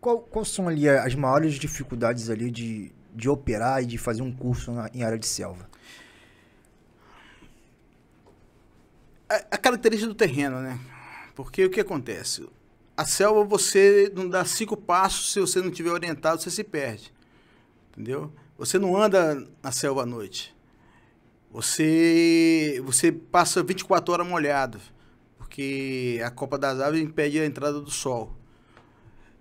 quais são ali as maiores dificuldades ali de, de operar e de fazer um curso na, em área de selva? A, é, a é característica do terreno, né? Porque o que acontece? A selva você não dá cinco passos se você não tiver orientado, você se perde. Entendeu? Você não anda na selva à noite. Você você passa 24 horas molhado, porque a copa das árvores impede a entrada do sol.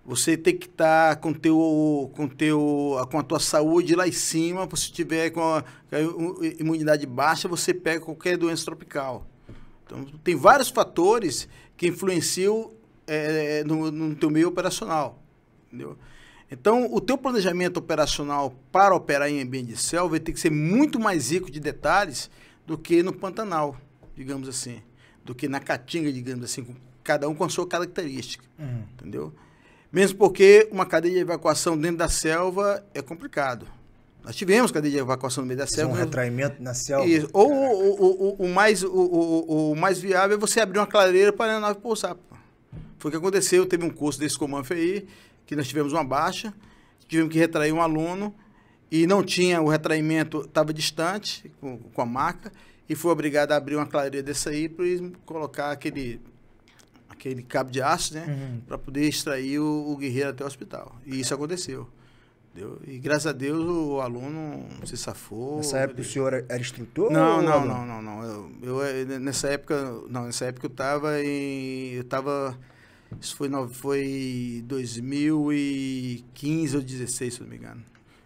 Você tem que estar tá com teu, com teu, com a tua saúde lá em cima. Se tiver com a, imunidade baixa, você pega qualquer doença tropical. Então tem vários fatores que influenciam é, é, no, no teu meio operacional, entendeu? Então, o teu planejamento operacional para operar em ambiente de selva vai ter que ser muito mais rico de detalhes do que no Pantanal, digamos assim, do que na Caatinga, digamos assim, cada um com a sua característica, uhum. entendeu? Mesmo porque uma cadeia de evacuação dentro da selva é complicado. Nós tivemos cadeia de evacuação no meio da Isso selva. É um retraimento na selva. Isso. Ou o, o, o, mais, o, o, o, mais viável é você abrir uma clareira para a nave pousar. Foi o que aconteceu. Teve um curso desse comanfe aí, que nós tivemos uma baixa, tivemos que retrair um aluno e não tinha o retraimento, estava distante com, com a marca e foi obrigado a abrir uma clareira dessa aí para colocar aquele aquele cabo de aço, né? Uhum. Para poder extrair o, o, guerreiro até o hospital. E isso aconteceu. Deu. E graças a Deus o aluno se safou. Nessa época ele... o senhor era instrutor? Não, não, não, não, não. Eu, eu, eh, nessa época, não, nessa época eu estava em. Eu estava. Isso foi, não, foi 2015 ou 2016, se não me engano.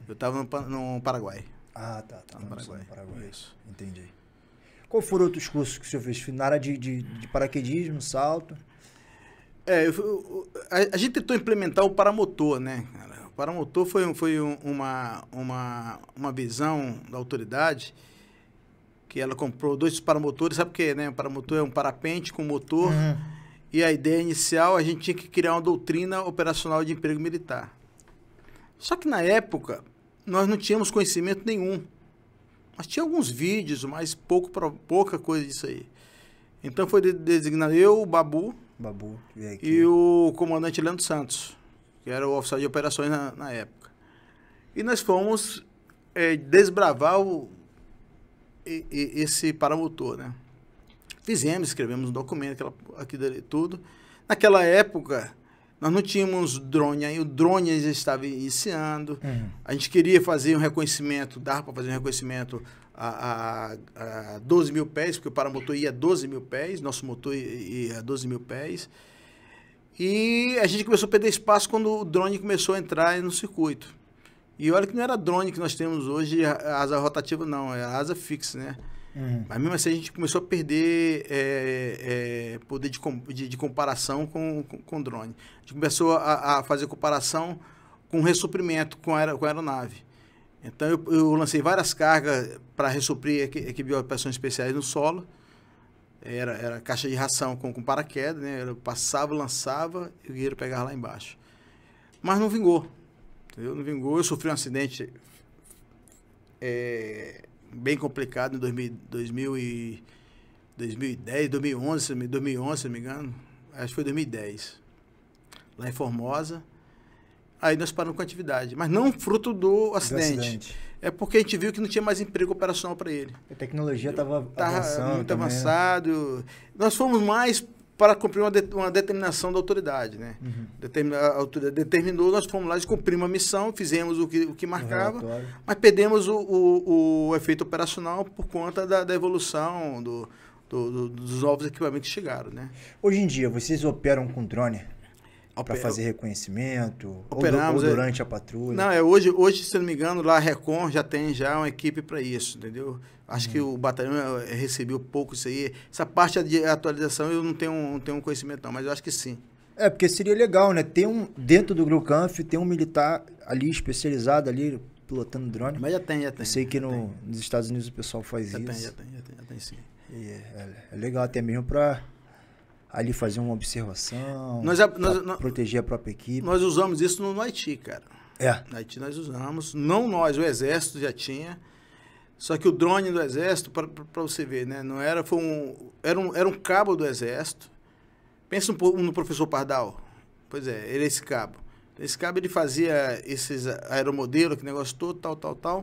Eu estava no, no Paraguai. Ah, tá. tá no Paraguai. Paraguai. Isso. Entendi. Qual foram outros cursos que o senhor fez? Na área de, de, de paraquedismo, salto? É, eu, a, a, gente tentou implementar o paramotor, né? O paramotor foi, foi um, uma, uma, uma visão da autoridade que ela comprou dois paramotores, sabe o que, né? O paramotor é um parapente com motor. Uhum. E a ideia inicial, a gente tinha que criar uma doutrina operacional de emprego militar. Só que na época, nós não tínhamos conhecimento nenhum. Mas tinha alguns vídeos, mas pouco, pouca coisa disso aí. Então foi designado eu, o Babu, Babu e o comandante Leandro Santos, que era o oficial de operações na, na época. E nós fomos é, desbravar o, e, e, esse paramotor, né? Fizemos, escrevemos um documento, aquela, aquilo ali, tudo. Naquela época, nós não tínhamos drone, aí o drone já estava iniciando. Uhum. A gente queria fazer um reconhecimento, dar para fazer um reconhecimento a, a, a 12 mil pés, porque o paramotor ia a 12 mil pés, nosso motor ia a 12 mil pés. E a gente começou a perder espaço quando o drone começou a entrar no circuito. E olha que não era drone que nós temos hoje, asa rotativa não, é asa fixa, né? Uhum. Mas mesmo assim a gente começou a perder é, é, poder de, de, de, comparação com, com, drone. A gente começou a, a fazer comparação com ressuprimento com, a com a aeronave. Então eu, eu lancei várias cargas para ressuprir operações especiais no solo. Era, era caixa de ração com, com paraquedas, né? Eu passava, lançava e o guerreiro pegava lá embaixo. Mas não vingou. Entendeu? Não vingou. Eu sofri um acidente é, bem complicado em 2000, 2000 e, 2010, 2011, 2011, se não me engano. Acho que foi 2010. Lá em Formosa aí nós paramos com a atividade. Mas não fruto do acidente. Do acidente. É porque a gente viu que não tinha mais emprego operacional para ele. A tecnologia estava avançando. Muito também. Né? avançado. Nós fomos mais para cumprir uma, de, uma determinação da autoridade, né? Uhum. a autoridade determinou, nós fomos lá, cumprimos a missão, fizemos o que, o que marcava, o mas perdemos o, o, o, efeito operacional por conta da, da evolução do, do, do, dos novos equipamentos que chegaram, né? Hoje em dia, vocês operam com drone? para é, fazer reconhecimento operamos ou, é. durante a patrulha? Não, é hoje, hoje, se não me engano, lá a Recon já tem já uma equipe para isso, entendeu? Acho hum. que o batalhão recebeu pouco isso aí. Essa parte de atualização eu não tenho, não tenho conhecimento não, mas eu acho que sim. É, porque seria legal, né? Ter um, dentro do Grucanf, ter um militar ali especializado ali pilotando drone. Mas já tem, já tem. Eu sei que no, nos Estados Unidos o pessoal faz já isso. Tem, já tem, já tem, já tem sim. E é, é, é legal até mesmo para ali fazer uma observação, nós, nós, proteger a própria equipe. Nós usamos isso no, Haiti, cara. É. No Haiti nós usamos, não nós, o exército já tinha. Só que o drone do exército, para você ver, né, não era foi um era um, era um cabo do exército. Pensa um, pouco no professor Pardal. Pois é, ele é esse cabo. Esse cabo ele fazia esses aeromodelo, que negócio todo, tal, tal, tal.